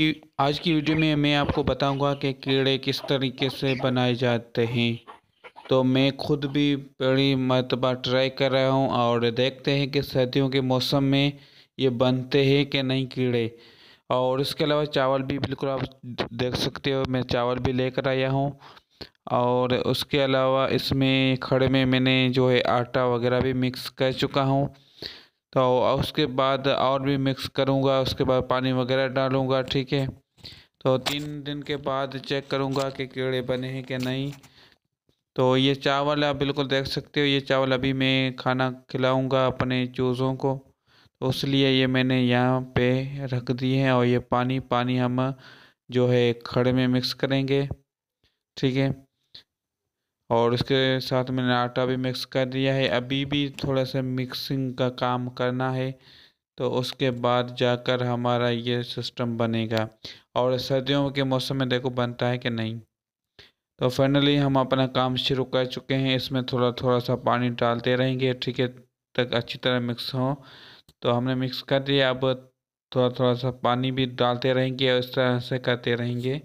की आज की वीडियो में मैं आपको बताऊंगा कि कीड़े किस तरीके से बनाए जाते हैं तो मैं खुद भी बड़ी मरतबा ट्राई कर रहा हूं और देखते हैं कि सर्दियों के मौसम में ये बनते हैं कि नहीं कीड़े और इसके अलावा चावल भी बिल्कुल आप देख सकते हो मैं चावल भी लेकर आया हूँ और उसके अलावा इसमें खड़े में मैंने जो है आटा वगैरह भी मिक्स कर चुका हूँ तो उसके बाद और भी मिक्स करूँगा उसके बाद पानी वगैरह डालूँगा ठीक है तो तीन दिन के बाद चेक करूँगा कि कीड़े बने हैं कि नहीं तो ये चावल आप बिल्कुल देख सकते हो ये चावल अभी मैं खाना खिलाऊँगा अपने चूज़ों को तो इसलिए ये मैंने यहाँ पे रख दिए हैं और ये पानी पानी हम जो है खड़े में मिक्स करेंगे ठीक है और उसके साथ मैंने आटा भी मिक्स कर दिया है अभी भी थोड़ा सा मिक्सिंग का काम करना है तो उसके बाद जाकर हमारा ये सिस्टम बनेगा और सर्दियों के मौसम में देखो बनता है कि नहीं तो फाइनली हम अपना काम शुरू कर चुके हैं इसमें थोड़ा थोड़ा सा पानी डालते रहेंगे ठीक है तक अच्छी तरह मिक्स हो तो हमने मिक्स कर दिया अब थोड़ा थोड़ा सा पानी भी डालते रहेंगे और इस तरह से करते रहेंगे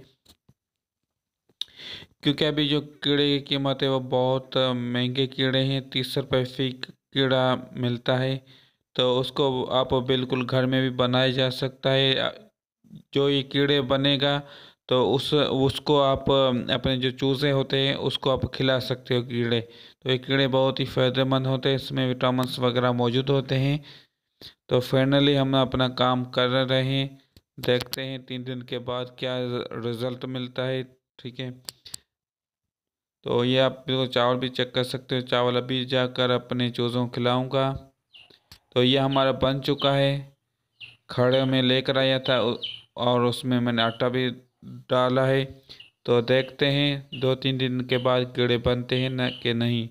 क्योंकि अभी जो कीड़े की कीमत है वो बहुत महंगे कीड़े हैं तीस रुपये फी कीड़ा मिलता है तो उसको आप बिल्कुल घर में भी बनाया जा सकता है जो ये कीड़े बनेगा तो उस उसको आप अपने जो चूज़े होते हैं उसको आप खिला सकते हो कीड़े तो ये कीड़े बहुत ही फ़ायदेमंद होते हैं इसमें विटामिनस वगैरह मौजूद होते हैं तो फाइनली हम अपना काम कर रहे हैं देखते हैं तीन दिन के बाद क्या रिज़ल्ट मिलता है ठीक है तो ये आप बिल्कुल चावल भी चेक कर सकते हो चावल अभी जाकर अपने चूज़ों को खिलाऊँगा तो ये हमारा बन चुका है खड़े में लेकर आया था और उसमें मैंने आटा भी डाला है तो देखते हैं दो तीन दिन के बाद कीड़े बनते हैं न कि नहीं